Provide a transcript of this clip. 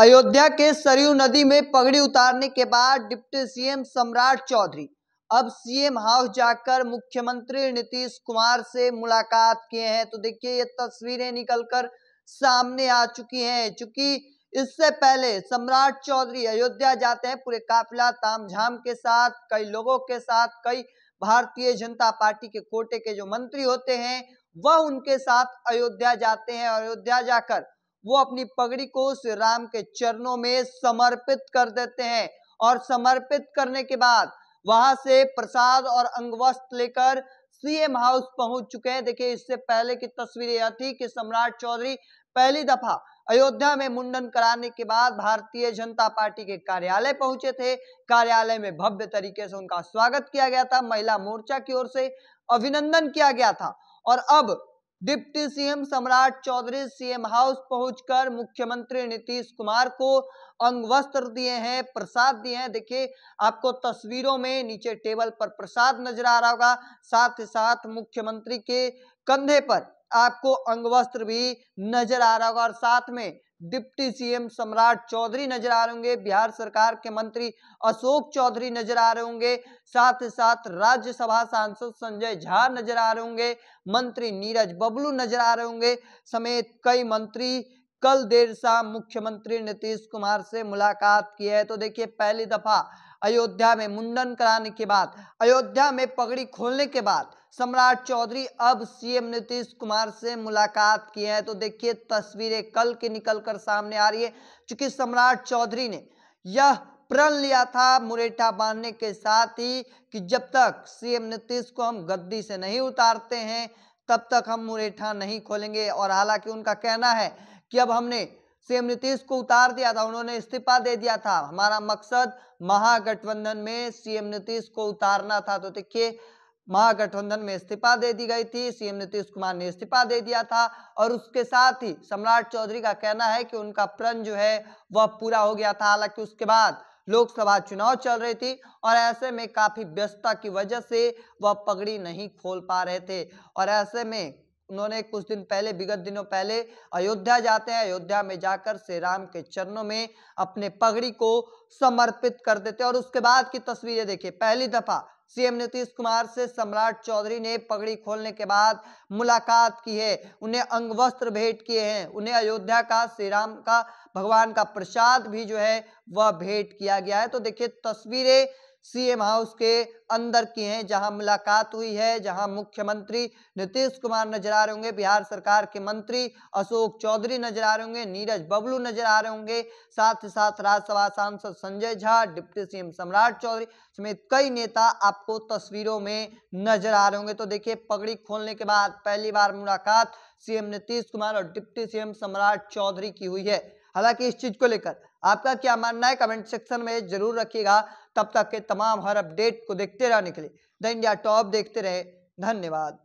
अयोध्या के सरयू नदी में पगड़ी उतारने के बाद डिप्टी सीएम सम्राट चौधरी अब सीएम हाउस जाकर मुख्यमंत्री नीतीश कुमार से मुलाकात किए हैं तो देखिए ये तस्वीरें निकलकर सामने आ चुकी हैं चूंकि इससे पहले सम्राट चौधरी अयोध्या जाते हैं पूरे काफिला तामझाम के साथ कई लोगों के साथ कई भारतीय जनता पार्टी के कोटे के जो मंत्री होते हैं वह उनके साथ अयोध्या जाते हैं अयोध्या जाकर वो अपनी पगड़ी को श्री राम के चरणों में समर्पित कर देते हैं और समर्पित करने के बाद वहां से प्रसाद और अंगवस्त्र लेकर सीएम हाउस पहुंच चुके हैं देखिए इससे पहले की तस्वीर यह थी कि सम्राट चौधरी पहली दफा अयोध्या में मुंडन कराने के बाद भारतीय जनता पार्टी के कार्यालय पहुंचे थे कार्यालय में भव्य तरीके से उनका स्वागत किया गया था महिला मोर्चा की ओर से अभिनंदन किया गया था और अब डिप्टी सीएम सम्राट चौधरी सीएम हाउस पहुंचकर मुख्यमंत्री नीतीश कुमार को अंगवस्त्र दिए हैं प्रसाद दिए हैं देखिए आपको तस्वीरों में नीचे टेबल पर प्रसाद नजर आ रहा होगा साथ ही साथ मुख्यमंत्री के कंधे पर आपको अंगवस्त्र भी नजर आ रहा होगा और साथ में डिप्टी सीएम सम्राट चौधरी नजर आ रहे होंगे बिहार सरकार के मंत्री अशोक चौधरी नजर आ रहे होंगे साथ ही साथ राज्यसभा सांसद संजय झा नजर आ रहे होंगे मंत्री नीरज बबलू नजर आ रहे होंगे समेत कई मंत्री कल देर शाम मुख्यमंत्री नीतीश कुमार से मुलाकात की है तो देखिए पहली दफा अयोध्या में मुंडन कराने के बाद अयोध्या में पगड़ी खोलने के बाद सम्राट चौधरी अब सीएम नीतीश कुमार से मुलाकात की है तो देखिए तस्वीरें कल की निकल कर सामने आ रही है चूंकि सम्राट चौधरी ने यह प्रण लिया था मुरेठा बांधने के साथ ही कि जब तक सीएम नीतीश को हम गद्दी से नहीं उतारते हैं तब तक हम मुरेठा नहीं खोलेंगे और हालांकि उनका कहना है कि अब हमने सीएम नीतीश को उतार दिया था उन्होंने इस्तीफा दे दिया था हमारा मकसद महागठबंधन में सीएम नीतीश को उतारना था तो देखिए महागठबंधन में इस्तीफा दे दी गई थी सीएम नीतीश कुमार ने इस्तीफा दे दिया था और उसके साथ ही सम्राट चौधरी का कहना है कि उनका प्रण जो है वह पूरा हो गया था हालांकि उसके बाद लोकसभा चुनाव चल रही थी और ऐसे में काफी व्यस्तता की वजह से वह पगड़ी नहीं खोल पा रहे थे और ऐसे में उन्होंने कुछ दिन पहले विगत दिनों पहले अयोध्या जाते हैं अयोध्या में जाकर श्री राम के चरणों में अपने पगड़ी को समर्पित कर देते और उसके बाद की तस्वीरें देखिए पहली दफा सीएम नीतीश कुमार से सम्राट चौधरी ने पगड़ी खोलने के बाद मुलाकात की है उन्हें अंग वस्त्र भेंट किए हैं उन्हें अयोध्या का श्री राम का भगवान का प्रसाद भी जो है वह भेंट किया गया है तो देखिए तस्वीरें सीएम हाउस के अंदर की हैं जहां मुलाकात हुई है जहां मुख्यमंत्री नीतीश कुमार नजर आ रहे होंगे बिहार सरकार के मंत्री अशोक चौधरी नजर आ रहे होंगे नीरज बबलू नजर आ रहे होंगे साथ ही साथ राज्यसभा सांसद संजय झा डिप्टी सीएम सम्राट चौधरी समेत कई नेता आपको तस्वीरों में नजर आ रहे होंगे तो देखिये पगड़ी खोलने के बाद पहली बार मुलाकात सीएम नीतीश कुमार और डिप्टी सीएम सम्राट चौधरी की हुई है हालांकि इस चीज को लेकर आपका क्या मानना है कमेंट सेक्शन में जरूर रखिएगा तब तक के तमाम हर अपडेट को देखते रहने के लिए द इंडिया टॉप देखते रहे धन्यवाद